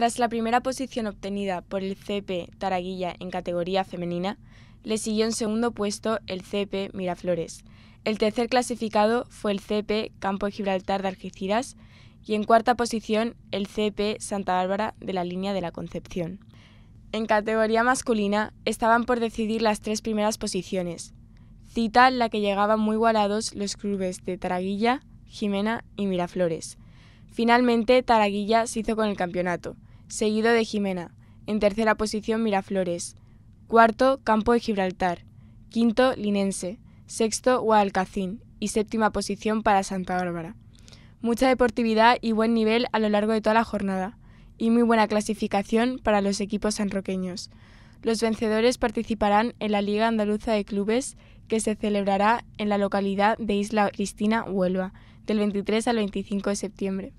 Tras la primera posición obtenida por el CP Taraguilla en categoría femenina, le siguió en segundo puesto el CP Miraflores. El tercer clasificado fue el CP Campo de Gibraltar de Algeciras y en cuarta posición el CP Santa Bárbara de la línea de la Concepción. En categoría masculina estaban por decidir las tres primeras posiciones, cita la que llegaban muy igualados los clubes de Taraguilla, Jimena y Miraflores. Finalmente, Taraguilla se hizo con el campeonato, seguido de Jimena. En tercera posición, Miraflores. Cuarto, Campo de Gibraltar. Quinto, Linense. Sexto, Guadalcacín. Y séptima posición para Santa Bárbara. Mucha deportividad y buen nivel a lo largo de toda la jornada. Y muy buena clasificación para los equipos sanroqueños. Los vencedores participarán en la Liga Andaluza de Clubes que se celebrará en la localidad de Isla Cristina, Huelva, del 23 al 25 de septiembre.